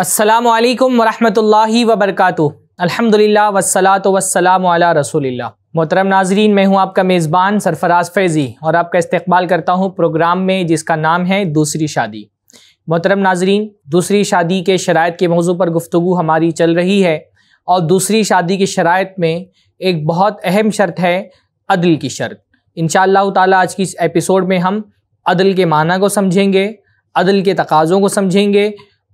अस्सलाम वालेकुम वरहमतुल्लाहि वबरकातु अल्हम्दुलिल्लाह वस्सलात वस्सलाम अला रसूलिल्लाह मोहतरम नाजरीन मैं हूँ आपका मेज़बान सरफराज फैज़ी और आपका इस्तकबाल करता हूँ प्रोग्राम में जिसका नाम है दूसरी शादी मोहतरम नाजरीन दूसरी शादी के शरात के मौजू पर गुफ्तु हमारी चल रही है और दूसरी शादी की शरात में एक बहुत अहम शर्त है अदल की शर्त इन ताला आज की इस एपिसोड में हम अदल के माना को समझेंगे अदल के तकाज़ों को समझेंगे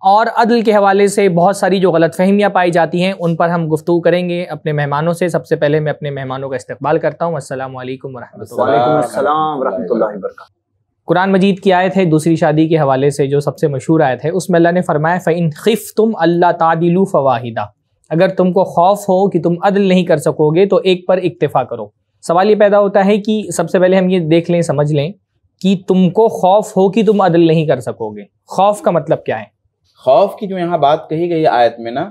और अदल के हवाले से बहुत सारी जो गलत फहमियाँ पाई जाती हैं उन पर हम गुफ्तु करेंगे अपने मेहमानों से सबसे पहले मैं अपने मेहमानों का इस्तेबाल करता हूँ असल कुरान मजीद की आयत है दूसरी शादी के हवाले से जो सबसे मशहूर आयत है उसमें अल्लाह ने फरमाया फ़ैन खिफ तुम अल्लाह तादिलु फ़वाहिदा अगर तुमको खौफ हो कि तुम अदल नहीं कर सकोगे तो एक पर इक्तफा करो सवाल ये पैदा होता है कि सबसे पहले हम ये देख लें समझ लें कि तुमको खौफ हो कि तुम अदल नहीं कर सकोगे खौफ का मतलब क्या है खौफ की जो यहाँ बात कही गई आयत में ना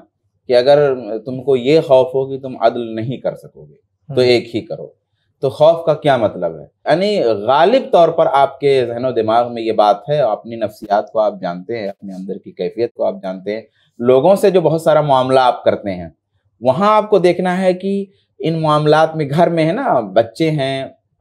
कि अगर तुमको ये खौफ हो कि तुम अदल नहीं कर सकोगे तो हम्म। एक ही करो तो खौफ का क्या मतलब है यानी गालिब तौर पर आपके जहनो दिमाग में ये बात है अपनी नफसियात को आप जानते हैं अपने अंदर की कैफियत को आप जानते हैं लोगों से जो बहुत सारा मामला आप करते हैं वहाँ आपको देखना है कि इन मामला में घर में है ना बच्चे हैं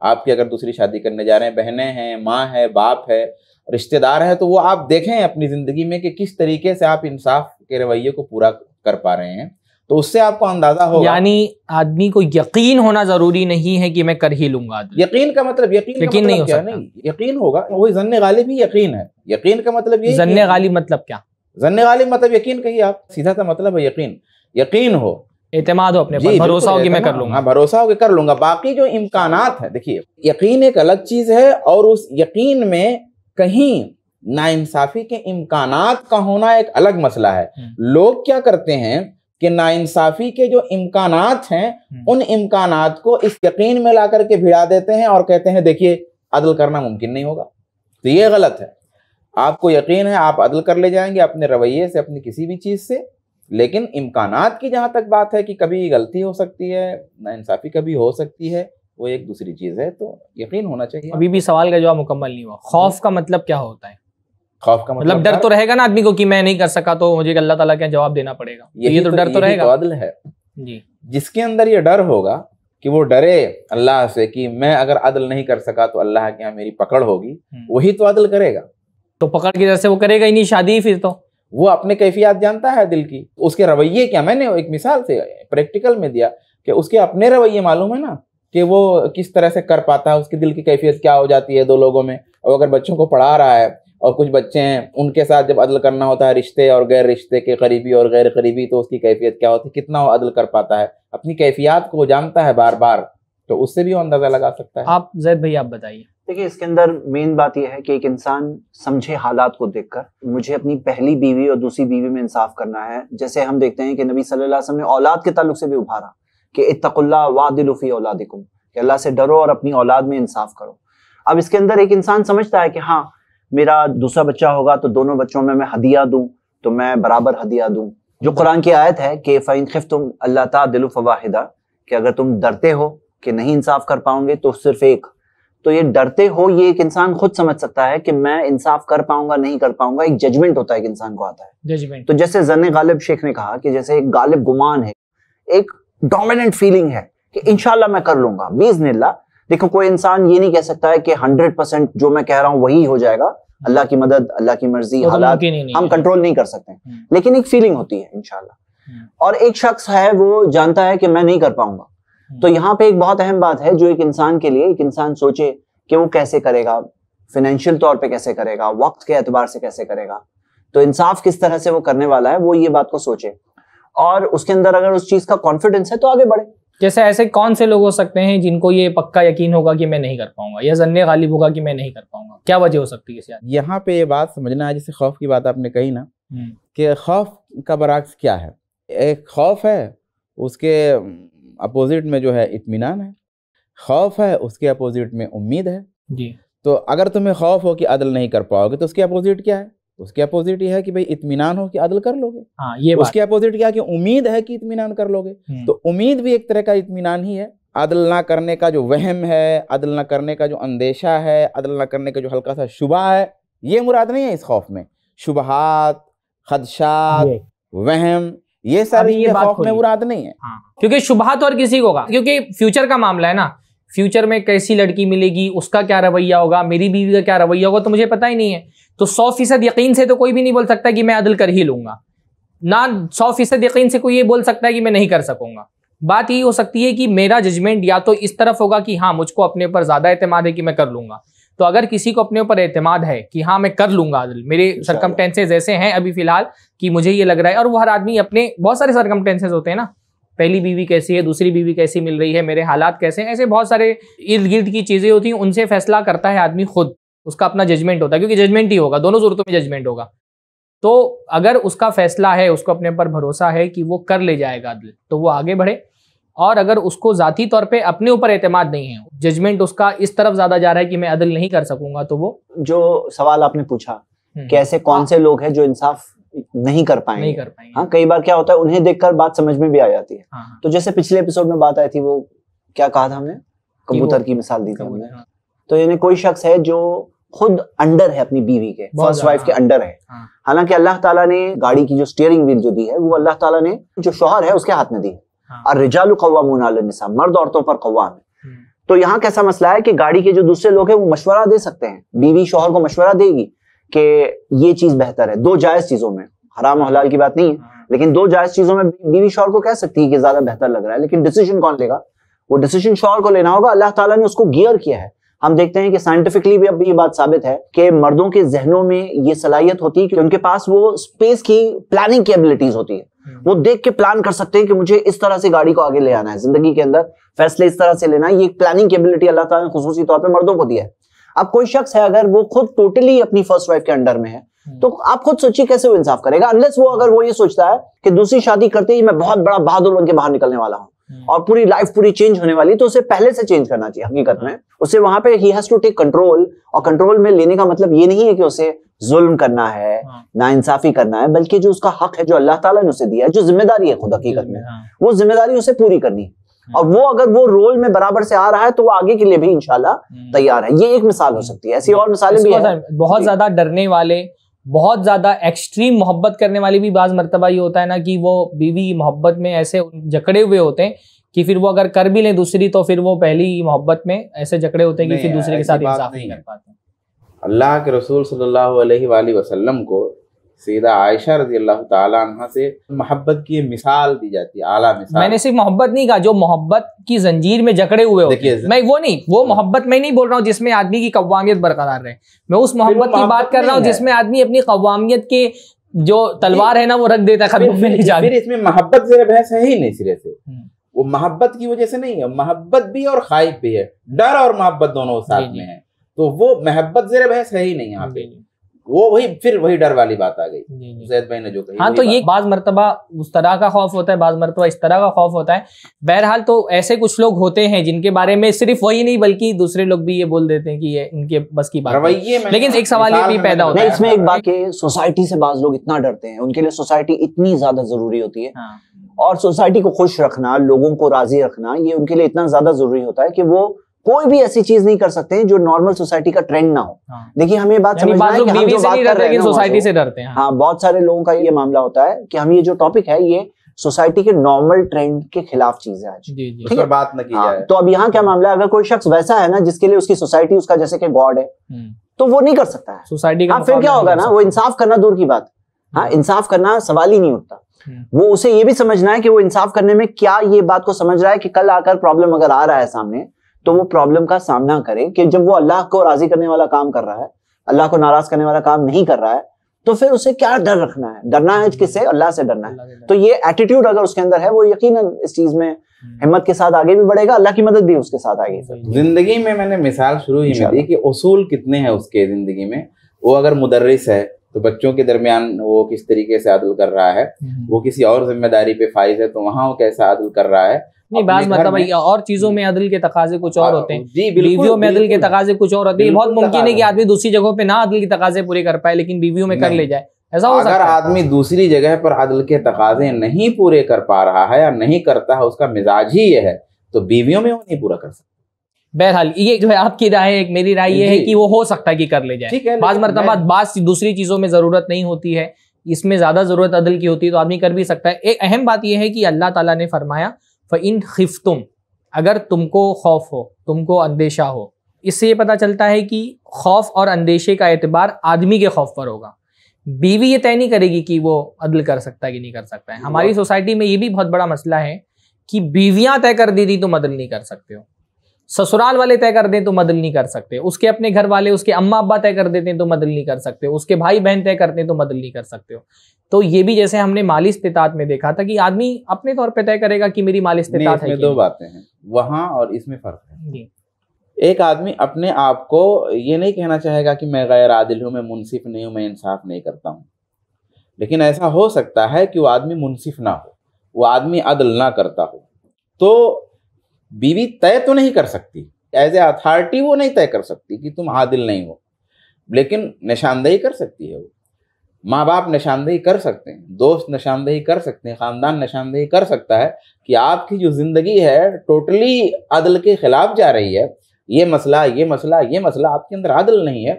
आपकी अगर दूसरी शादी करने जा रहे हैं बहनें हैं माँ है बाप है रिश्तेदार है तो वो आप देखें अपनी ज़िंदगी में कि किस तरीके से आप इंसाफ के रवैये को पूरा कर पा रहे हैं तो उससे आपको अंदाजा हो यानी आदमी को यकीन होना जरूरी नहीं है कि मैं कर ही लूंगा यकीन का मतलब यकीन यकीन मतलब नहीं नहीं यकीन होगा वही गालिब ही यकीन है यकीन का मतलब ये जन्न गालिब मतलब क्या जन्न गालिब मतलब यकीन कहिए आप सीधा सा मतलब है यकीन यकीन हो एतमाद हो अपने पर भरोसा हो कि मैं कर लूंगा हाँ, भरोसा हो कि कर लूंगा बाकी जो इम्कान है देखिए यकीन एक अलग चीज है और उस यकीन में कहीं नाइंसाफी के इम्कान का होना एक अलग मसला है हम्म। लोग क्या करते हैं कि नाइंसाफी के जो इम्कान हैं हम्म। उन इम्कान को इस यकीन में ला करके भिड़ा देते हैं और कहते हैं देखिए अदल करना मुमकिन नहीं होगा तो ये गलत है आपको यकीन है आप अदल कर ले जाएंगे अपने रवैये से अपनी किसी भी चीज़ से लेकिन इम्कान की जहाँ तक बात है कि कभी गलती हो सकती है नाइंसाफ़ी कभी हो सकती है वो एक दूसरी चीज़ है तो यकीन होना चाहिए अभी भी सवाल का जवाब मुकम्मल नहीं हुआ खौफ का मतलब क्या होता है खौफ का मतलब, मतलब डर तो रहेगा ना आदमी को कि मैं नहीं कर सका तो मुझे अल्लाह ताला क्या जवाब देना पड़ेगा तो ये तो, तो डर तो, तो रहेगा है जी जिसके अंदर ये डर होगा कि वो डरे अल्लाह से कि मैं अगर अदल नहीं कर सका तो अल्लाह के यहाँ मेरी पकड़ होगी हम्म। वही तो अदल करेगा तो पकड़ की वजह से वो करेगा ही नहीं शादी फिर तो वो अपने कैफियत जानता है दिल की उसके रवैये क्या मैंने एक मिसाल से प्रैक्टिकल में दिया कि उसके अपने रवैये मालूम है ना कि वो किस तरह से कर पाता है उसके दिल की कैफियत क्या हो जाती है दो लोगों में और अगर बच्चों को पढ़ा रहा है और कुछ बच्चे हैं उनके साथ जब अदल करना होता है रिश्ते और गैर रिश्ते के करीबी और गैर करीबी तो उसकी कैफियत क्या होती है कितना वो अदल कर पाता है अपनी कैफियत को जानता है बार बार तो उससे भी वो अंदाज़ा लगा सकता है आप जैद भाई आप बताइए देखिए इसके अंदर मेन बात यह है कि एक इंसान समझे हालात को देखकर मुझे अपनी पहली बीवी और दूसरी बीवी में इंसाफ करना है जैसे हम देखते हैं कि नबी सल्लल्लाहु अलैहि वसल्लम ने औलाद के ताल्लुक से भी उभारा कि इतकुल्ला वादिलफ़ी औलादिकुम कि अल्लाह से डरो और अपनी औलाद में इंसाफ करो अब इसके अंदर एक इंसान समझता है कि हाँ मेरा दूसरा बच्चा होगा तो दोनों बच्चों में मैं हदिया दूँ तो मैं बराबर हदिया दूँ जो कुरान की आयत है कि फ़ैन खिफ तुम अल्लाह तिल कि अगर तुम डरते हो कि नहीं इंसाफ कर पाओगे तो सिर्फ एक तो ये डरते हो ये एक इंसान खुद समझ सकता है कि मैं इंसाफ कर पाऊंगा नहीं कर पाऊंगा एक जजमेंट होता है एक इंसान को आता है जजमेंट तो जैसे जन गालिब शेख ने कहा कि जैसे एक गालिब गुमान है एक डोमिनेंट फीलिंग है कि इनशाला मैं कर लूंगा बीज निल्ला देखो कोई इंसान ये नहीं कह सकता है कि हंड्रेड परसेंट जो मैं कह रहा हूं वही हो जाएगा अल्लाह की मदद अल्लाह की मर्जी तो हालात हम कंट्रोल नहीं कर सकते हम्म। लेकिन एक फीलिंग होती है इनशाला हम्म। और एक शख्स है वो जानता है कि मैं नहीं कर पाऊंगा हम्म। तो यहाँ पे एक बहुत अहम बात है जो एक इंसान के लिए एक इंसान सोचे कि वो कैसे करेगा फाइनेंशियल तौर पे कैसे करेगा वक्त के एतबार से कैसे करेगा तो इंसाफ किस तरह से वो करने वाला है वो ये बात को सोचे और उसके अंदर अगर उस चीज का कॉन्फिडेंस है तो आगे बढ़े जैसे ऐसे कौन से लोग हो सकते हैं जिनको ये पक्का यकीन होगा कि मैं नहीं कर पाऊंगा या जन्ने गालिब होगा कि मैं नहीं कर पाऊंगा क्या वजह हो सकती है इस यहाँ पे ये बात समझना है जैसे खौफ की बात आपने कही ना हम्म। कि खौफ का बरक्स क्या है एक खौफ है उसके अपोजिट में जो है इतमान है खौफ है उसके अपोजिट में उम्मीद है जी तो अगर तुम्हें खौफ हो कि अदल नहीं कर पाओगे तो उसके अपोजिट क्या है उसके अपोजिट ये है कि भाई इतमान हो कि अदल कर लोगे हाँ ये उसके अपोजिट क्या कि उम्मीद है कि इतमान कर लोगे हम्म। तो उम्मीद भी एक तरह का इतमान ही है अदल ना करने का जो वहम है अदल ना करने का जो अंदेशा है अदल ना करने का जो हल्का सा शुबा है ये मुराद नहीं है इस खौफ में शुबहत खदशात वहम ये सारी ये खौफ में मुराद नहीं है हाँ। क्योंकि शुबहात और किसी को का क्योंकि फ्यूचर का मामला है ना फ्यूचर में कैसी लड़की मिलेगी उसका क्या रवैया होगा मेरी बीवी का क्या रवैया होगा तो मुझे पता ही नहीं है तो सौ फीसद यकीन से तो कोई भी नहीं बोल सकता कि मैं अदल कर ही लूँगा ना सौ फीसद यकीन से कोई ये बोल सकता है कि मैं नहीं कर सकूँगा बात यही हो सकती है कि मेरा जजमेंट या तो इस तरफ होगा कि हाँ मुझको अपने ऊपर ज़्यादा एतम है कि मैं कर लूँगा तो अगर किसी को अपने ऊपर एतमाद है कि हाँ मैं कर लूंगा अदल मेरे सरकमटेंसेज ऐसे हैं अभी फिलहाल कि मुझे ये लग रहा है और वो हर आदमी अपने बहुत सारे सरकमटेंसेज होते हैं ना पहली बीवी कैसी है दूसरी बीवी कैसी मिल रही है मेरे हालात कैसे हैं ऐसे बहुत सारे इर्द गिर्द की चीज़ें होती हैं उनसे फैसला करता है आदमी खुद उसका अपना जजमेंट होता है क्योंकि जजमेंट ही होगा दोनों जरूरतों में जजमेंट होगा तो अगर उसका फैसला है उसको अपने पर भरोसा है कि वो कर ले जाएगा अदल तो वो आगे बढ़े और अगर उसको ज़ाती तौर पे अपने ऊपर एतमाद नहीं है जजमेंट उसका इस तरफ ज़्यादा जा रहा है कि मैं अदल नहीं कर सकूंगा तो वो जो सवाल आपने पूछा हम्म। कैसे कौन हाँ। से लोग हैं जो इंसाफ नहीं कर पाएंगे नहीं कर पाएंगे हाँ कई बार क्या होता है उन्हें देखकर बात समझ में भी आ जाती है हाँ।, हाँ। तो जैसे पिछले एपिसोड में बात आई थी वो क्या कहा था हमने कबूतर की मिसाल दी थी हमने हाँ। तो यानी कोई शख्स है जो खुद अंडर है अपनी बीवी के फर्स्ट वाइफ के हाँ। अंडर है हालांकि अल्लाह ताला ने गाड़ी की जो स्टीयरिंग व्हील जो दी है वो अल्लाह ताला ने जो शोहर है उसके हाथ में दी है और रिजाल कवामसा मर्द औरतों पर कवाम है हम्म। तो यहाँ कैसा मसला है कि गाड़ी के जो दूसरे लोग हैं वो मशवरा दे सकते हैं बीवी शोहर को मशवरा देगी कि ये चीज बेहतर है दो जायज चीजों में हराम हलाल की बात नहीं है हाँ। लेकिन दो जायज चीजों में बीवी शोर को कह सकती है कि ज्यादा बेहतर लग रहा है लेकिन डिसीजन कौन लेगा वो डिसीजन शोर को लेना होगा अल्लाह ताला ने उसको गियर किया है हम देखते हैं कि साइंटिफिकली भी अब ये बात साबित है कि मर्दों के जहनों में ये सलाहियत होती है कि उनके पास वो स्पेस की प्लानिंग की एबिलिटीज होती है हम्म। वो देख के प्लान कर सकते हैं कि मुझे इस तरह से गाड़ी को आगे ले आना है जिंदगी के अंदर फैसले इस तरह से लेना है ये प्लानिंग की एबिलिटी अल्लाह ताला ने खसूसी तौर पर मर्दों को दिया है अब कोई शख्स है अगर वो खुद टोटली अपनी फर्स्ट वाइफ के अंडर में है हम्म। तो आप खुद सोचिए कैसे वो इंसाफ करेगा अनलेस वो अगर वो ये सोचता है कि दूसरी शादी करते ही मैं बहुत बड़ा बहादुर बन के बाहर निकलने वाला हूँ हम्म। और पूरी लाइफ पूरी चेंज होने वाली तो उसे पहले से चेंज करना चाहिए हकीकत में हाँ। उसे वहां पे ही हैज टू टेक कंट्रोल और कंट्रोल में लेने का मतलब ये नहीं है कि उसे जुल्म करना है हाँ। ना इंसाफी करना है बल्कि जो उसका हक है जो अल्लाह ताला ने उसे दिया है जो जिम्मेदारी है खुद हकीकत में हाँ। वो जिम्मेदारी उसे पूरी करनी है और वो अगर वो रोल में बराबर से आ रहा है तो वो आगे के लिए भी इनशाला हम्म। तैयार है ये एक मिसाल हो सकती है ऐसी और मिसालें भी हैं बहुत ज्यादा डरने वाले बहुत ज़्यादा एक्सट्रीम मोहब्बत करने वाले भी बाज़ मरतबा ये होता है ना कि वो बीवी मोहब्बत में ऐसे जकड़े हुए होते हैं कि फिर वो अगर कर भी लें दूसरी तो फिर वो पहली मोहब्बत में ऐसे जकड़े होते हैं कि फिर दूसरे के साथ इंसाफ नहीं कर पाते अल्लाह के रसूल सल्लल्लाहु अलैहि वसल्लम को सीधा आयशा रजी अल्लाह तहा से मोहब्बत की मिसाल दी जाती है आला मिसाल मैंने सिर्फ मोहब्बत नहीं कहा जो मोहब्बत की जंजीर में जकड़े हुए होते मैं वो नहीं वो हाँ। मोहब्बत मैं नहीं बोल रहा हूँ जिसमें आदमी की कवामियत बरकरार रहे मैं उस मोहब्बत की बात कर रहा हूँ जिसमें आदमी अपनी कवामियत के जो तलवार है ना वो रख देता है फिर इसमें मोहब्बत जरा बहस है ही नहीं सिरे से हम्म। वो मोहब्बत की वजह से नहीं है मोहब्बत भी और खाइफ भी है डर और मोहब्बत दोनों साथ में है तो वो मोहब्बत जरा बहस है ही नहीं यहाँ पे वो वही फिर वही डर वाली बात आ गई जैद भाई ने जो कही हाँ तो ये बाज मरतबा उस तरह का खौफ होता है बाज मरतबा इस तरह का खौफ होता है बहरहाल तो ऐसे कुछ लोग होते हैं जिनके बारे में सिर्फ वही नहीं बल्कि दूसरे लोग भी ये बोल देते हैं कि ये इनके बस की बात है लेकिन एक सवाल ये भी पैदा होता है इसमें एक बात सोसाइटी से बाज लोग इतना डरते हैं उनके लिए सोसाइटी इतनी ज्यादा जरूरी होती है हाँ। और सोसाइटी को खुश रखना लोगों को राजी रखना ये उनके लिए इतना ज्यादा जरूरी होता है कि वो कोई भी ऐसी चीज नहीं कर सकते हैं जो नॉर्मल सोसाइटी का ट्रेंड ना हो हाँ। देखिए हमें बात समझ कि हम जो बात कर रहे हैं सोसाइटी से डरते हैं हाँ।, हाँ बहुत सारे लोगों का ये मामला होता है कि हम ये जो टॉपिक है ये सोसाइटी के नॉर्मल ट्रेंड के खिलाफ चीज है आज ठीक है बात की हाँ, जाए तो अब यहाँ क्या मामला है अगर कोई शख्स वैसा है ना जिसके लिए उसकी सोसाइटी उसका जैसे कि गॉड है हम्म। तो वो नहीं कर सकता है सोसाइटी का फिर क्या होगा ना वो इंसाफ करना दूर की बात हाँ हम्म। इंसाफ करना सवाल ही नहीं उठता हम्म। वो उसे ये भी समझना है कि वो इंसाफ करने में क्या ये बात को समझ रहा है कि कल आकर प्रॉब्लम अगर आ रहा है सामने तो वो प्रॉब्लम का सामना करें कि जब वो अल्लाह को राजी करने वाला काम कर रहा है अल्लाह को नाराज करने वाला काम नहीं कर रहा है तो फिर उसे क्या डर रखना है डरना है किससे अल्लाह से डरना है तो ये एटीट्यूड अगर उसके अंदर है वो यकीन इस चीज में हम्म। हिम्मत के साथ आगे भी बढ़ेगा अल्लाह की मदद भी उसके साथ आगे जिंदगी में मैंने मिसाल शुरू ही में दी कि उसूल कितने हैं उसके जिंदगी में वो अगर मुदर्रिस है तो बच्चों के दरमियान वो किस तरीके से आदल कर रहा है हम्म। वो किसी और जिम्मेदारी पे फाइज है तो वहां वो कैसा आदल कर रहा है नहीं बात मतलब भैया और चीजों में अदल के तकाजे कुछ और हाँ, होते हैं बीवियों में अदल के तकाजे कुछ और होते हैं बहुत मुमकिन है कि आदमी दूसरी जगहों पे ना अदल के तकाजे पूरे कर पाए लेकिन बीवियों में कर ले जाए ऐसा हो अगर आदमी दूसरी जगह पर अदल के तकाजे नहीं पूरे कर पा रहा है या नहीं करता है उसका मिजाज ही ये है तो बीवियों में वो नहीं पूरा कर सकता बहरहाल ये जो है आपकी राय है मेरी राय ये है कि वो हो सकता है कि कर ले जाए बाज मरतबा बाज दूसरी चीजों में जरूरत नहीं होती है इसमें ज्यादा जरूरत अदल की होती है तो आदमी कर भी सकता है एक अहम बात यह है कि अल्लाह ताला ने फरमाया फ़ैन खिफ तुम अगर तुमको खौफ हो तुमको अंदेशा हो इससे ये पता चलता है कि खौफ और अंदेशे का एतबार आदमी के खौफ पर होगा बीवी ये तय नहीं करेगी कि वो अदल कर सकता है कि नहीं कर सकता है हमारी सोसाइटी में ये भी बहुत बड़ा मसला है कि बीवियाँ तय कर दी थी तुम अदल नहीं कर सकते हो ससुराल वाले तय कर दें तो मदद नहीं कर सकते उसके अपने घर वाले उसके अम्मा अब्बा तय कर देते हैं तो मदद नहीं कर सकते उसके भाई बहन तय करते हैं तो मदद नहीं कर सकते हो तो ये भी जैसे हमने माली इस्तात में देखा था कि आदमी अपने तौर पे तय करेगा कि मेरी माली इस्तात है दो बातें हैं वहाँ और इसमें फर्क है एक आदमी अपने आप को ये नहीं कहना चाहेगा कि मैं गैर आदिल हूँ मैं मुनसिफ नहीं हूँ मैं इंसाफ नहीं करता हूँ लेकिन ऐसा हो सकता है कि वो आदमी मुनसिफ ना हो वो आदमी अदल ना करता हो तो बीवी तय तो नहीं कर सकती एज ए अथॉरिटी वो नहीं तय कर सकती कि तुम आदिल नहीं हो लेकिन निशानदेही कर सकती है वो माँ बाप निशानदेही कर सकते हैं दोस्त निशानदेही कर सकते हैं ख़ानदान निशानदेही कर सकता है कि आपकी जो ज़िंदगी है टोटली अदल के ख़िलाफ़ जा रही है ये मसला ये मसला ये मसला आपके अंदर आदल नहीं है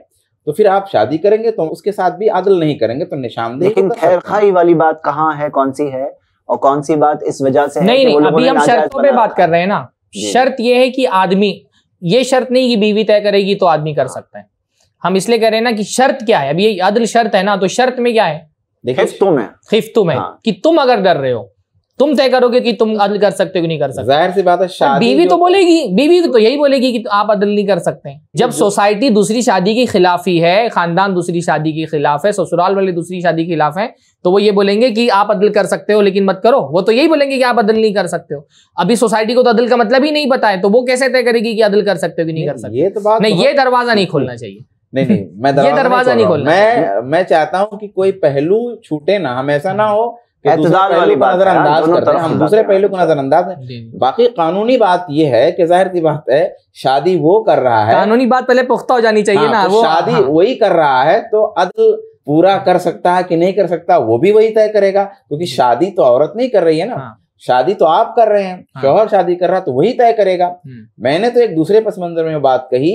तो फिर आप शादी करेंगे तो उसके साथ भी आदल नहीं करेंगे तो निशानदेही लेकिन तो खैर खाई वाली बात कहाँ है कौन सी है और कौन सी बात इस वजह से नहीं, नहीं अभी हम शर्तों पे बात कर रहे हैं ना शर्त यह है कि आदमी ये शर्त नहीं कि बीवी तय करेगी तो आदमी कर हाँ। सकता है हम इसलिए कह रहे हैं ना कि शर्त क्या है अब ये अदल शर्त है ना तो शर्त में क्या है देखिए खिफ्तों में खिफ्तों में हाँ। कि तुम अगर डर रहे हो तुम तय करोगे कि तुम अदल कर सकते हो कि नहीं कर सकते जाहिर सी बात है शादी बीवी तो बोलेगी बीवी तो यही बोलेगी कि आप अदल नहीं कर सकते जब सोसाइटी दूसरी शादी के खिलाफ ही है खानदान दूसरी शादी के खिलाफ है ससुराल वाले दूसरी शादी के खिलाफ है तो वो ये बोलेंगे कि आप अदल कर सकते हो लेकिन मत करो वो तो यही बोलेंगे कि आप अदल नहीं कर सकते हो अभी सोसाइटी को तो अदल का मतलब ही नहीं पता है तो वो कैसे तय करेगी कि अदल कर सकते हो कि नहीं कर सकते ये तो बात नहीं तो ये दरवाजा नहीं खोलना चाहिए नहीं नहीं मैं दरवाजा नहीं खोलना मैं मैं चाहता हूँ कि कोई पहलू छूटे ना हम ऐसा ना हो दूसरे पहलू को नजरअंदाज बाकी कानूनी बात यह है कि जाहिर सी बात है शादी वो कर रहा है कानूनी बात पहले पुख्ता हो जानी चाहिए हाँ, ना तो वो शादी हाँ। वही कर रहा है तो अदल पूरा कर सकता है कि नहीं कर सकता वो भी वही तय करेगा क्योंकि शादी तो औरत नहीं कर रही है ना हाँ। शादी तो आप कर रहे हैं शोहर शादी कर रहा तो वही तय करेगा हम्म। मैंने तो एक दूसरे पस मंजर में बात कही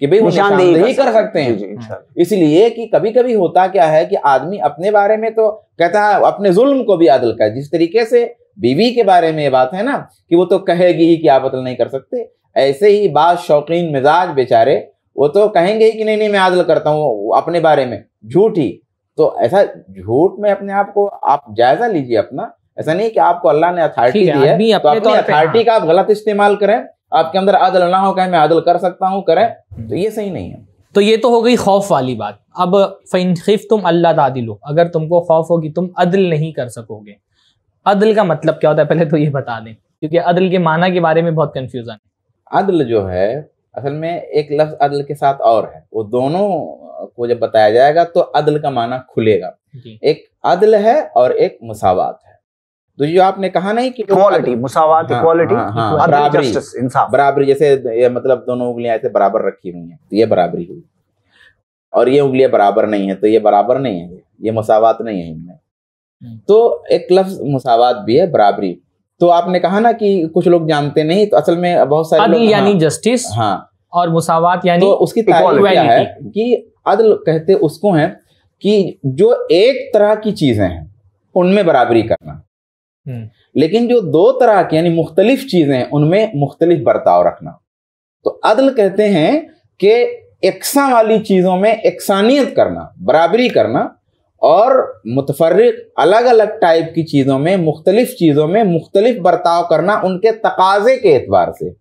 कि भाई वो निशानदेही कर सकते हैं इसलिए कि कभी कभी होता क्या है कि आदमी अपने बारे में तो कहता है अपने जुल्म को भी अदल कर जिस तरीके से बीवी के बारे में ये बात है ना कि वो तो कहेगी ही कि आप अदल नहीं कर सकते ऐसे ही बाद शौकीन मिजाज बेचारे वो तो कहेंगे ही कि नहीं नहीं मैं आदल करता हूँ अपने बारे में झूठ ही तो ऐसा झूठ में अपने आप को आप जायजा लीजिए अपना ऐसा नहीं कि आपको अल्लाह ने अथॉरिटी दी है तो अपनी अथॉरिटी हाँ। का आप गलत इस्तेमाल करें आपके अंदर आदल ना हो कहे मैं आदल कर सकता हूँ करे तो ये सही नहीं है तो ये तो हो गई खौफ वाली बात अब फ़िनखिफ तुम अल्लाह तादिल हो अगर तुमको खौफ होगी तुम अदल नहीं कर सकोगे अदल का मतलब क्या होता है पहले तो ये बता दें क्योंकि अदल के माना के बारे में बहुत कन्फ्यूज़न है अदल जो है असल में एक लफ्ज़ अदल के साथ और है वो दोनों को जब बताया जाएगा तो अदल का माना खुलेगा एक अदल है और एक मुसावत है तो ये आपने कहा नहीं कि क्वालिटी मुसावात इक्वालिटी बराबरी इंसाफ बराबरी जैसे मतलब दोनों उंगलियां ऐसे बराबर रखी हुई हैं तो ये बराबरी हुई और ये उंगलियां बराबर नहीं है तो ये बराबर नहीं है ये मुसावात नहीं है इनमें हम्म। तो एक लफ्ज मुसावात भी है बराबरी तो आपने कहा ना कि कुछ लोग जानते नहीं तो असल में बहुत सारे यानी जस्टिस हाँ, हाँ और मुसावात यानी तो उसकी तारीफ क्या है कि अदल कहते उसको है कि जो एक तरह की चीजें हैं उनमें बराबरी करना हम्म। लेकिन जो दो तरह की यानी मुख्तलिफ चीजें उनमें मुख्तलिफ बर्ताव रखना तो अदल कहते हैं कि एकसा वाली चीज़ों में एकसानियत करना बराबरी करना और मुतफर अलग अलग टाइप की चीज़ों में मुख्तलिफ चीज़ों में मुख्तलिफ बर्ताव करना उनके तकाजे के एतबार से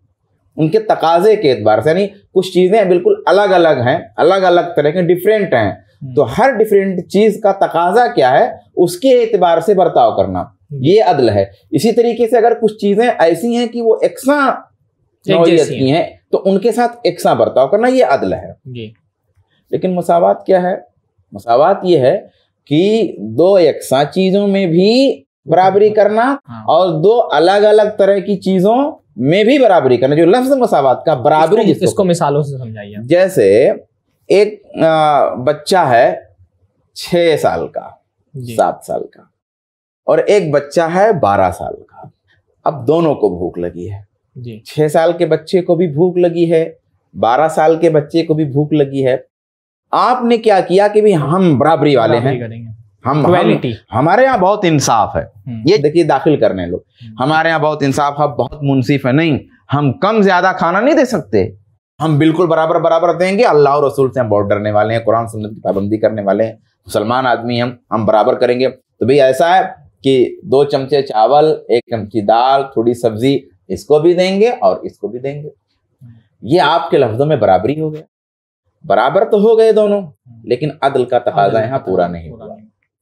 उनके तकाजे के एतबार से यानी कुछ चीज़ें बिल्कुल अलग अलग हैं अलग अलग तरह के डिफरेंट हैं हम्म। तो हर डिफरेंट चीज़ का तकाजा क्या है उसके एतबार से बर्ताव करना ये अदल है इसी तरीके से अगर कुछ चीजें ऐसी हैं कि वो एक्सा की हैं तो उनके साथ एक्सा बर्ताव करना ये अदल है लेकिन मसावत क्या है मसावत ये है कि दो एक्सा चीजों में भी बराबरी करना हाँ। और दो अलग अलग तरह की चीजों में भी बराबरी करना जो लफ्ज मसावत का बराबरी इसको, जिसको इसको मिसालों से समझाइए जैसे एक बच्चा है छ साल का सात साल का और एक बच्चा है बारह साल का अब दोनों को भूख लगी है छह साल के बच्चे को भी भूख लगी है बारह साल के बच्चे को भी भूख लगी है आपने क्या किया कि भी हम बराबरी वाले हैं हम, हम हमारे यहाँ बहुत इंसाफ है हम्म। ये देखिए दाखिल करने लोग हम्म। हमारे यहाँ बहुत इंसाफ है बहुत मुनसिफ है नहीं हम कम ज्यादा खाना नहीं दे सकते हम बिल्कुल बराबर बराबर देंगे अल्लाह और रसूल से हम बहुत डरने वाले हैं कुरान सुन्नत की पाबंदी करने वाले हैं मुसलमान आदमी हम हम बराबर करेंगे तो भाई ऐसा है कि दो चमचे चावल एक चमची दाल थोड़ी सब्जी इसको भी देंगे और इसको भी देंगे ये आपके लफ्जों में बराबरी हो गया बराबर तो हो गए दोनों लेकिन अदल का तकाजा यहाँ पूरा नहीं हुआ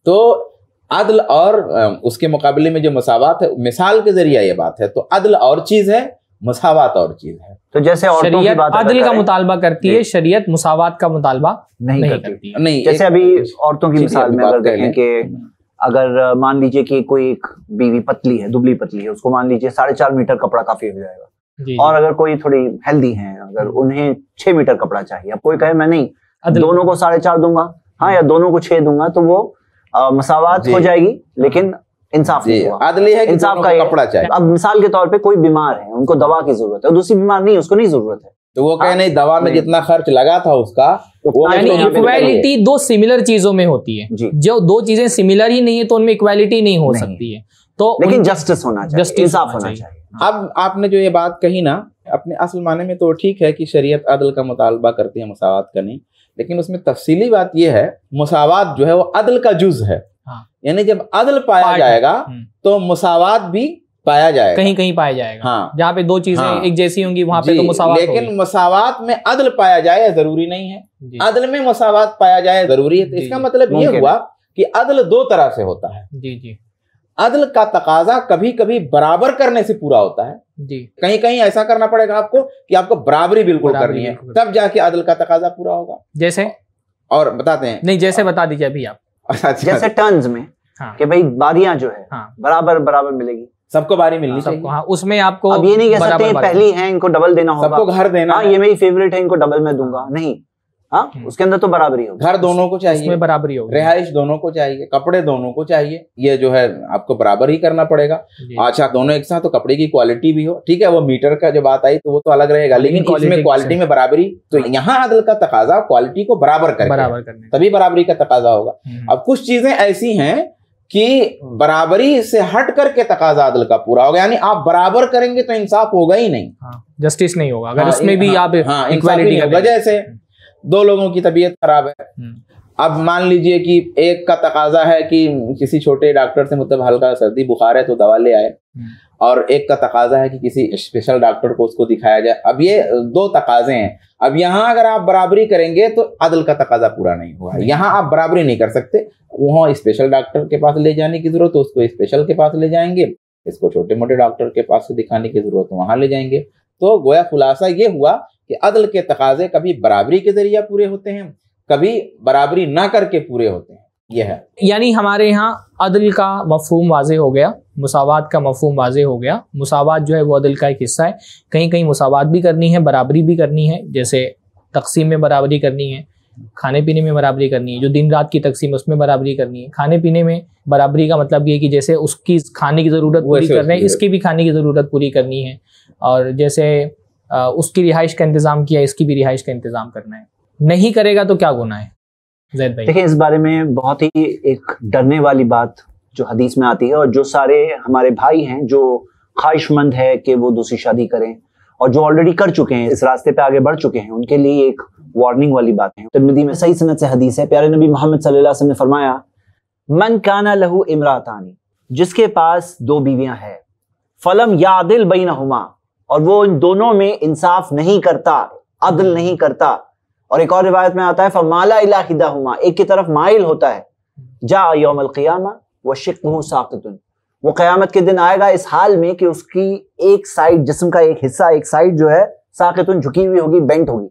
तो अदल और उसके मुकाबले में जो मसावत है मिसाल के जरिए ये बात है तो अदल और चीज है मसावत और चीज है तो जैसे औरतों की बात अदल का मुतालबा करती है शरीयत मसावत का मुतालबा नहीं, नहीं करती नहीं जैसे अभी औरतों की मिसाल में अगर देखें कि अगर मान लीजिए कि कोई एक बीवी पतली है दुबली पतली है उसको मान लीजिए साढ़े चार मीटर कपड़ा काफी हो जाएगा और अगर कोई थोड़ी हेल्दी है अगर हम्म। उन्हें छह मीटर कपड़ा चाहिए अब कोई कहे मैं नहीं दोनों को साढ़े चार दूंगा हाँ या दोनों को छह दूंगा तो वो मसावत हो जाएगी लेकिन इंसाफ नहीं है इंसाफ का कपड़ा चाहिए अब मिसाल के तौर पे कोई बीमार है उनको दवा की जरूरत है दूसरी बीमार नहीं उसको नहीं जरूरत है तो वो कहे हाँ, नहीं दवा में जितना खर्च लगा था उसका तो वो यानी इक्वालिटी दो सिमिलर चीजों में होती है जो दो चीजें सिमिलर ही नहीं है तो उनमें इक्वालिटी नहीं हो सकती है तो लेकिन जस्टिस होना चाहिए जस्टिस होना, होना चाहिए हाँ। अब आपने जो ये बात कही ना अपने असल माने में तो ठीक है कि शरीयत अदल का मुतालबा करती है मसावत का नहीं लेकिन उसमें तफसीली बात यह है मसावत जो है वो अदल का जुज है हाँ। यानी जब अदल पाया जाएगा हम्म। तो मसावत भी पाया जाएगा कहीं कहीं पाया जाएगा हाँ जहाँ पे दो चीजें हाँ, एक जैसी होंगी वहां पे तो मसावात लेकिन मसावात में अदल पाया जाए जरूरी नहीं है अदल में मसावात पाया जाए जरूरी है तो इसका मतलब ये हुआ कि अदल दो तरह से होता है जी जी अदल का तकाजा कभी कभी बराबर करने से पूरा होता है जी कहीं कहीं ऐसा करना पड़ेगा आपको कि आपको बराबरी बिल्कुल करनी है तब जाके अदल का तकाजा पूरा होगा जैसे और बताते हैं नहीं जैसे बता दीजिए अभी आप अच्छा, अच्छा। जैसे टर्न्स में हाँ। कि भाई बारियां जो है हाँ। बराबर बराबर मिलेगी सबको बारी मिलनी हाँ, सबको हाँ उसमें आपको अब ये नहीं कह सकते पहली है इनको डबल देना होगा सबको घर देना हाँ ये मेरी फेवरेट है इनको डबल में दूंगा हाँ। नहीं हाँ हम्म। उसके अंदर तो बराबरी होगी घर दोनों को चाहिए इसमें बराबरी होगी रिहाइश दोनों को चाहिए कपड़े दोनों को चाहिए ये जो है आपको बराबर ही करना पड़ेगा अच्छा दोनों एक साथ तो कपड़े की क्वालिटी भी हो ठीक है वो मीटर का जो बात आई तो वो तो अलग रहेगा लेकिन इसमें क्वालिटी में बराबरी तो हाँ। यहाँ अदल का तकाजा क्वालिटी को बराबर कर बराबर तभी बराबरी का तकाजा होगा हम्म। अब कुछ चीजें ऐसी हैं कि बराबरी से हट करके तकाजा अदल का पूरा होगा यानी आप बराबर करेंगे तो इंसाफ होगा ही नहीं हाँ, जस्टिस नहीं होगा अगर हाँ, इसमें भी हाँ, आप हाँ, इक्वालिटी वजह से दो लोगों की तबीयत खराब है हम्म। अब मान लीजिए कि एक का तकाजा है कि किसी छोटे डॉक्टर से मतलब हल्का सर्दी बुखार है तो दवा ले आए हम्म। और एक का तकाजा है कि किसी स्पेशल डॉक्टर को उसको दिखाया जाए अब ये दो तकाजे हैं अब यहाँ अगर आप बराबरी करेंगे तो अदल का तकाजा पूरा नहीं हुआ है यहाँ आप बराबरी नहीं कर सकते वहाँ स्पेशल डॉक्टर के पास ले जाने की जरूरत तो उसको स्पेशल के पास ले जाएंगे इसको छोटे मोटे डॉक्टर के पास से दिखाने की जरूरत तो वहाँ ले जाएंगे तो गोया खुलासा ये हुआ कि अदल के तकाजे कभी बराबरी के जरिए पूरे होते हैं कभी बराबरी ना करके पूरे होते हैं यह है यानी हमारे यहाँ अदल का मफहम वाज हो गया मुसावात का मफहम वाज हो गया मुसावात जो है वो अदल का एक हिस्सा है कहीं कहीं मुसावात भी करनी है बराबरी भी करनी है जैसे तकसीम में बराबरी करनी है खाने पीने में बराबरी करनी है जो दिन रात की तकसीम उसमें बराबरी करनी है खाने पीने में बराबरी का मतलब ये कि जैसे उसकी खाने की ज़रूरत पूरी कर रहे हैं इसकी भी खाने की ज़रूरत पूरी करनी है और जैसे उसकी रिहाइश का इंतज़ाम किया इसकी भी रिहाइश का इंतज़ाम करना है नहीं करेगा तो क्या गुना है जैद भाई देखिए इस बारे में बहुत ही एक डरने वाली बात जो हदीस में आती है और जो सारे हमारे भाई हैं जो ख्वाहिशमंद है कि वो दूसरी शादी करें और जो ऑलरेडी कर चुके हैं इस रास्ते पे आगे बढ़ चुके हैं उनके लिए एक वार्निंग वाली बात है तिरमिदी में सही सनत से हदीस है प्यारे नबी मोहम्मद सल्लल्लाहु ने फरमाया मन काना लहू इमरातानी जिसके पास दो बीवियां हैं फलम यादिल बैनहुमा और वो इन दोनों में इंसाफ नहीं करता अदल नहीं करता और एक और रिवायत में आता है फमाला इलाहिदा हुमा एक की तरफ माइल होता है जा योमल क़ियामा व शिकहू वो क़यामत के दिन आएगा इस हाल में कि उसकी एक साइड जिसम का एक हिस्सा एक साइड जो है साकतुन झुकी हुई होगी बेंट होगी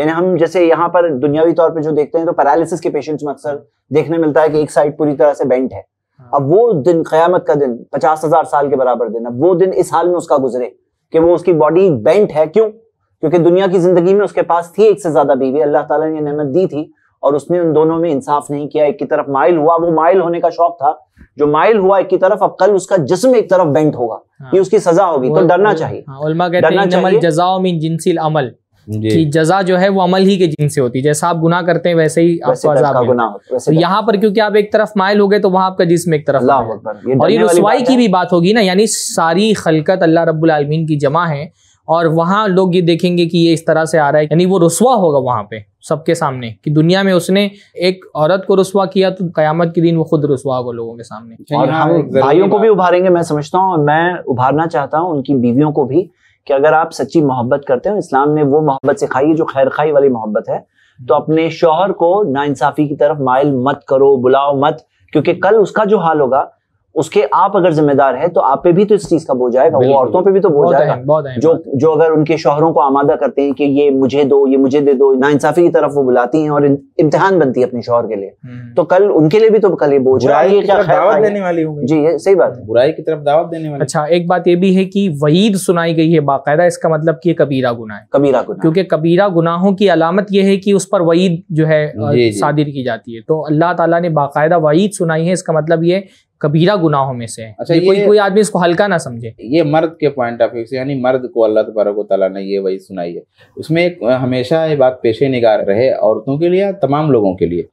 यानी हम जैसे यहाँ पर दुनियावी तौर पर जो देखते हैं तो पैरालिसिस के पेशेंट्स में अक्सर देखने मिलता है कि एक साइड पूरी तरह से बेंट है हाँ। अब वो दिन क़यामत का दिन पचास हज़ार साल के बराबर दिन अब वो दिन इस हाल में उसका गुजरे कि वो उसकी बॉडी बेंट है क्यों क्योंकि दुनिया की जिंदगी में उसके पास थी एक से ज्यादा बीवी अल्लाह ताला ने नेमत दी थी और उसने उन दोनों में इंसाफ नहीं किया एक की तरफ माइल हुआ वो माइल होने का शौक था जो माइल हुआ एक की तरफ अब कल उसका जिस्म एक तरफ बेंट होगा ये हाँ। उसकी सजा होगी तो डरना चाहिए हाँ, अमल कि जजा जो है वो अमल ही के जिन से होती है जैसा आप गुना करते हैं वैसे ही वैसे आपको अजाब गुना तो यहाँ पर क्योंकि आप एक तरफ मायल हो गए तो वहां आपका जिसम एक तरफ ये और ये रसवाई की भी बात होगी ना यानी सारी खलकत अल्लाह रब्बुल आलमीन की जमा है और वहाँ लोग ये देखेंगे कि ये इस तरह से आ रहा है यानी वो रसुआ होगा वहाँ पे सबके सामने कि दुनिया में उसने एक औरत को रसुआ किया तो कयामत के दिन वो खुद रसुआ होगा लोगों के सामने और हाँ, हम भाइयों को भी उभारेंगे मैं समझता हूँ और मैं उभारना चाहता हूँ उनकी बीवियों को भी कि अगर आप सच्ची मोहब्बत करते हो इस्लाम ने वो मोहब्बत सिखाई है जो खैर खाई वाली मोहब्बत है तो अपने शोहर को नाइंसाफी की तरफ माइल मत करो बुलाओ मत क्योंकि कल उसका जो हाल होगा उसके आप अगर जिम्मेदार है तो आप पे भी तो इस चीज का बोझ आएगा वो औरतों पे भी तो बोझ आएगा जो जो अगर उनके शोहरों को आमादा करते हैं कि ये मुझे दो ये मुझे दे दो नाइंसाफी की तरफ वो बुलाती हैं और इम्तिहान बनती है अपने शोहर के लिए हम्म। तो कल उनके लिए भी तो कल ये बोझ दावत देने वाली होगी जी ये सही बात है बुराई की तरफ दावत देने वाली अच्छा एक बात ये भी है कि वहीद सुनाई गई है बाकायदा इसका मतलब की कबीरा गुना है कबीरा गुना क्योंकि कबीरा गुनाहों की अलामत यह है कि उस पर वईद जो है सादिर की जाती है तो अल्लाह तला ने बाकायदा वईद सुनाई है इसका मतलब ये कबीरा गुनाहों में से है अच्छा ये, ये कोई कोई आदमी इसको हल्का ना समझे ये मर्द के पॉइंट ऑफ व्यू से यानी मर्द को अल्लाह तबारक ताला ने ये वही सुनाई है उसमें एक हमेशा ये बात पेशे निगार रहे औरतों के लिए तमाम लोगों के लिए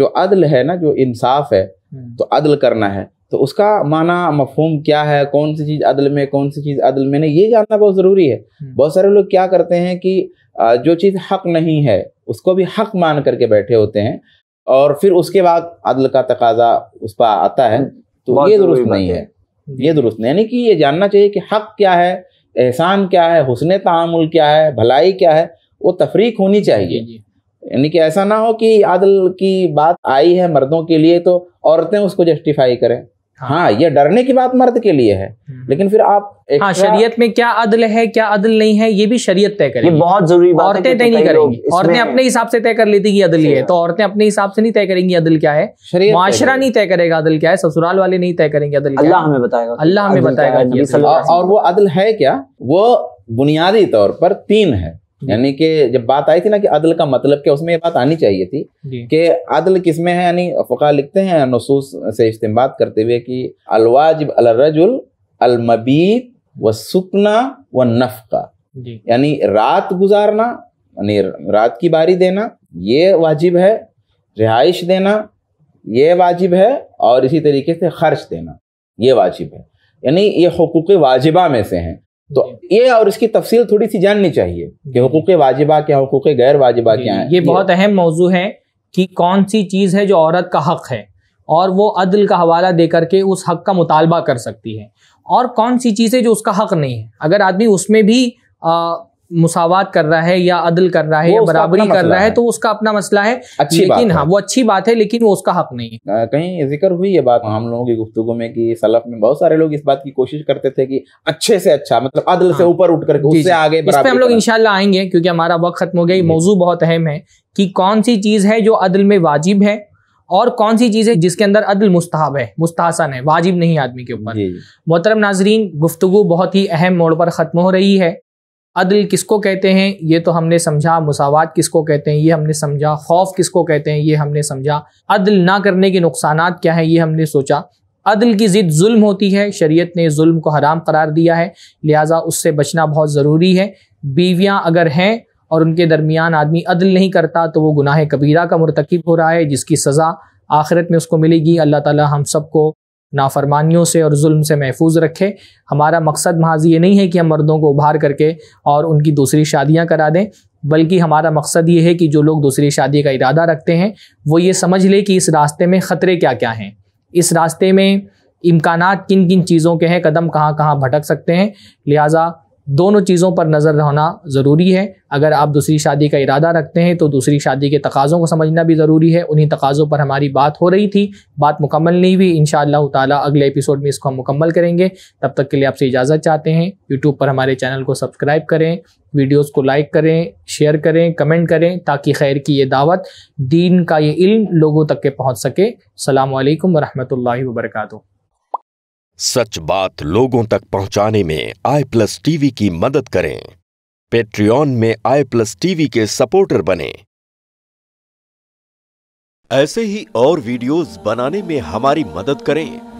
जो अदल है ना जो इंसाफ है हम्म। तो अदल करना है तो उसका माना मफहम क्या है कौन सी चीज़ अदल में कौन सी चीज़ अदल में नहीं ये जानना बहुत ज़रूरी है हम्म। बहुत सारे लोग क्या करते हैं कि जो चीज़ हक नहीं है उसको भी हक मान करके बैठे होते हैं और फिर उसके बाद अदल का तकाजा उस पर आता है हम्म। तो ये दुरुस्त नहीं है ये दुरुस्त नहीं यानी कि ये जानना चाहिए कि हक क्या है एहसान क्या है हुसन तामुल क्या है भलाई क्या है वो तफरीक होनी चाहिए यानी कि ऐसा ना हो कि आदल की बात आई है मर्दों के लिए तो औरतें उसको जस्टिफाई करें हाँ।, हाँ ये डरने की बात मर्द के लिए है हम्म। लेकिन फिर आप हाँ शरीयत में क्या अदल है क्या अदल नहीं है ये भी शरीयत तय करेगी बहुत जरूरी बात औरतें तय नहीं करेंगी औरतें अपने हिसाब से तय कर लेती कि अदल ये है तो औरतें अपने हिसाब से नहीं तय करेंगी अदल क्या है माशरा नहीं तय करेगा अदल क्या है ससुराल वाले नहीं तय करेंगे अदल अल्लाह हमें बताएगा अल्लाह हमें बताएगा और वो अदल है क्या वो बुनियादी तौर पर तीन है यानी कि जब बात आई थी ना कि अदल का मतलब क्या उसमें ये बात आनी चाहिए थी कि अदल किसमें है यानी फ़का लिखते हैं नसूस से इस्तेमाल करते हुए कि अलवाजिब अलरजुल अलमबीत व सुकना व नफका यानी रात गुजारना यानी रात की बारी देना ये वाजिब है रिहाइश देना ये वाजिब है और इसी तरीके से खर्च देना ये वाजिब है यानी ये हकूक़ वाजिबा में से हैं तो ये और इसकी तफसील थोड़ी सी जाननी चाहिए कि हकूक वाजिबा क्या हकूक गैर वाजिबा क्या है ये बहुत अहम मौजू है कि कौन सी चीज़ है जो औरत का हक है और वो अदल का हवाला दे करके उस हक का मुतालबा कर सकती है और कौन सी चीज़ है जो उसका हक नहीं है अगर आदमी उसमें भी आ, मुसावात कर रहा है या अदल कर रहा है या बराबरी कर रहा है, तो उसका अपना मसला है अच्छी लेकिन हाँ वो अच्छी बात है लेकिन वो उसका हक नहीं है कहीं जिक्र हुई ये बात हम लोगों की गुफ्तु में कि सलफ में बहुत सारे लोग इस बात की कोशिश करते थे कि अच्छे से अच्छा मतलब अदल हाँ, से ऊपर उठ करके उससे आगे इस पर हम लोग इनशाला आएंगे क्योंकि हमारा वक्त खत्म हो गया ये मौजू बहुत अहम है कि कौन सी चीज है जो अदल में वाजिब है और कौन सी चीज़ है जिसके अंदर अदल मुस्ताब है मुस्तासन है वाजिब नहीं आदमी के ऊपर मोहतरम नाजरीन गुफ्तु बहुत ही अहम मोड़ पर ख़त्म हो रही है अदल किसको कहते हैं ये तो हमने समझा मुसावात किसको कहते हैं ये हमने समझा खौफ किसको कहते हैं ये हमने समझा अदल ना करने के नुकसान क्या हैं ये हमने सोचा अदल की ज़िद जुल्म होती है शरीयत ने जुल्म को हराम करार दिया है लिहाजा उससे बचना बहुत ज़रूरी है बीवियाँ अगर हैं और उनके दरमियान आदमी अदल नहीं करता तो वो गुनाह कबीरा का मरतकब हो रहा है जिसकी सज़ा आखिरत में उसको मिलेगी अल्लाह ताला हम सबको नाफरमानियों से और जुल्म से महफूज रखे हमारा मकसद महाज ये नहीं है कि हम मर्दों को उभार करके और उनकी दूसरी शादियाँ करा दें बल्कि हमारा मकसद ये है कि जो लोग दूसरी शादी का इरादा रखते हैं वो ये समझ ले कि इस रास्ते में ख़तरे क्या क्या हैं इस रास्ते में इम्कान किन किन चीज़ों के हैं कदम कहाँ कहाँ भटक सकते हैं लिहाजा दोनों चीज़ों पर नज़र रहना ज़रूरी है अगर आप दूसरी शादी का इरादा रखते हैं तो दूसरी शादी के तकाज़ों को समझना भी ज़रूरी है उन्हीं तकाज़ों पर हमारी बात हो रही थी बात मुकम्मल नहीं हुई इन ताला अगले एपिसोड में इसको हम मुकम्मल करेंगे तब तक के लिए आपसे इजाज़त चाहते हैं यूट्यूब पर हमारे चैनल को सब्सक्राइब करें वीडियोज़ को लाइक करें शेयर करें कमेंट करें ताकि खैर की ये दावत दीन का ये इल्म लोगों तक के पहुँच सके अल्लाम वरहमल वर्का सच बात लोगों तक पहुंचाने में आई प्लस टीवी की मदद करें पेट्रियन में आई प्लस टीवी के सपोर्टर बने ऐसे ही और वीडियोस बनाने में हमारी मदद करें